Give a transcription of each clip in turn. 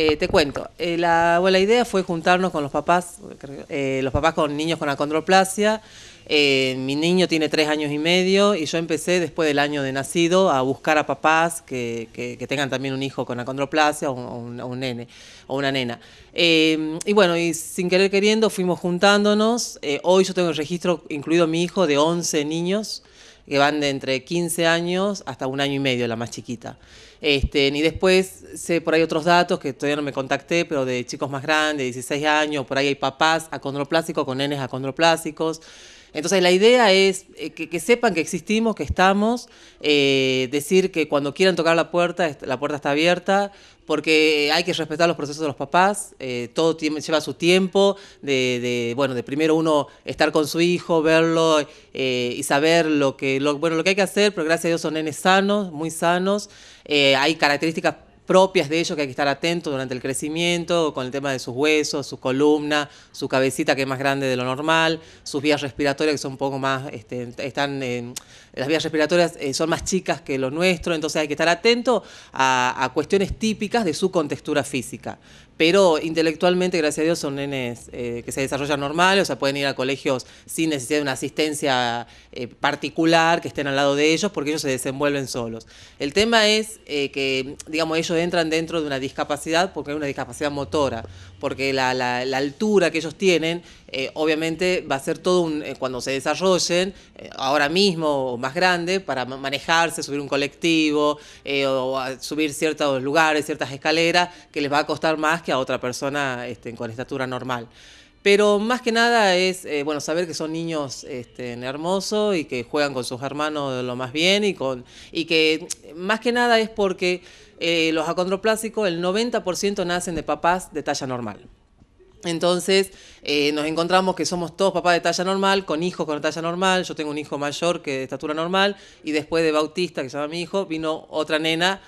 Eh, te cuento, eh, la, idea fue juntarnos con los papás, eh, los papás con niños con acondroplasia. mi niño tiene tres años y medio y yo empecé después del año de nacido a buscar a papás que, tengan también un hijo con acondroplasia o un, o un nene o una nena. y bueno, y sin querer queriendo fuimos juntándonos. hoy yo tengo el registro, incluido mi hijo, de 11 niños que van de entre 15 años hasta un año y medio, la más chiquita. Este, y después sé por ahí otros datos que todavía no me contacté, pero de chicos más grandes, 16 años, por ahí hay papás acondroplásticos, con nenes acondroplásticos. Entonces la idea es eh, que, sepan que existimos, que estamos, eh, decir que cuando quieran tocar la puerta, la puerta está abierta, porque hay que respetar los procesos de los papás, eh, todo lleva su tiempo, de, bueno, de primero uno estar con su hijo, verlo y saber lo que, bueno, lo que hay que hacer, pero gracias a Dios son nenes sanos, muy sanos, hay características propias de ellos que hay que estar atento durante el crecimiento, con el tema de sus huesos, su columna, su cabecita que es más grande de lo normal, sus vías respiratorias que son un poco más, este, están, eh, las vías respiratorias eh, son más chicas que lo nuestro, entonces hay que estar atento a cuestiones típicas de su contextura física pero intelectualmente, gracias a Dios, son nenes eh, que se desarrollan normal, o sea, pueden ir a colegios sin necesidad de una asistencia eh, particular, que estén al lado de ellos, porque ellos se desenvuelven solos. El tema es eh, que, digamos, ellos entran dentro de una discapacidad, porque hay una discapacidad motora, porque la, la altura que ellos tienen, obviamente va a ser todo un, cuando se desarrollen, ahora mismo o más grande, para manejarse, subir un colectivo, o subir ciertos lugares, ciertas escaleras, que les va a costar más a otra persona este, con estatura normal. Pero más que nada es eh, bueno saber que son niños este, hermosos y que juegan con sus hermanos lo más bien y, con, y que más que nada es porque eh, los acondroplásticos el 90% nacen de papás de talla normal. Entonces eh, nos encontramos que somos todos papás de talla normal, con hijos con talla normal. Yo tengo un hijo mayor que de estatura normal y después de Bautista, que se llama mi hijo, vino otra nena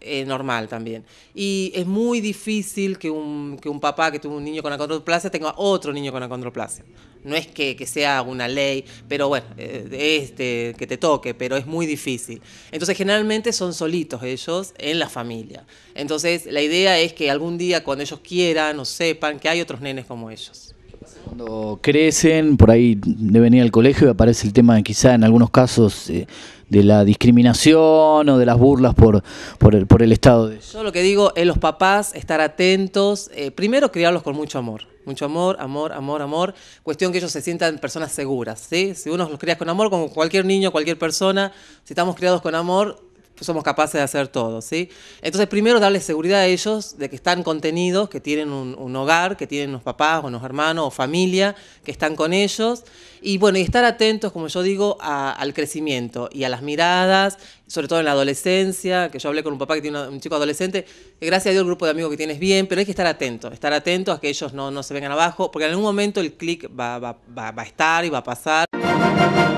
eh, normal también. Y es muy difícil que un, papá que tuvo un niño con acondroplasia tenga otro niño con acondroplasia. No es que, sea una ley, pero bueno, eh, este, que te toque, pero es muy difícil. Entonces, generalmente son solitos ellos en la familia. Entonces, la idea es que algún día, cuando ellos quieran o sepan, que hay otros nenes como ellos. Cuando crecen, por ahí de venir al colegio, aparece el tema quizá en algunos casos eh, de la discriminación o de las burlas por, por, el, Estado. De... Yo lo que digo es los papás estar atentos, eh, primero criarlos con mucho amor. Mucho amor, amor, amor, amor. Cuestión que ellos se sientan personas seguras, ¿sí? Si uno los cría con amor, como cualquier niño, cualquier persona, si estamos criados con amor, somos capaces de hacer todo, ¿sí? Entonces, primero darles seguridad a ellos de que están contenidos, que tienen un, hogar, que tienen unos papás o unos hermanos o familia, que están con ellos. Y bueno, y estar atentos, como yo digo, al crecimiento y a las miradas, sobre todo en la adolescencia, que yo hablé con un papá que tiene un chico adolescente, gracias a Dios el grupo de amigos que tienes bien, pero hay que estar atento, estar atento a que ellos no, se vengan abajo, porque en algún momento el clic va a estar y va a pasar.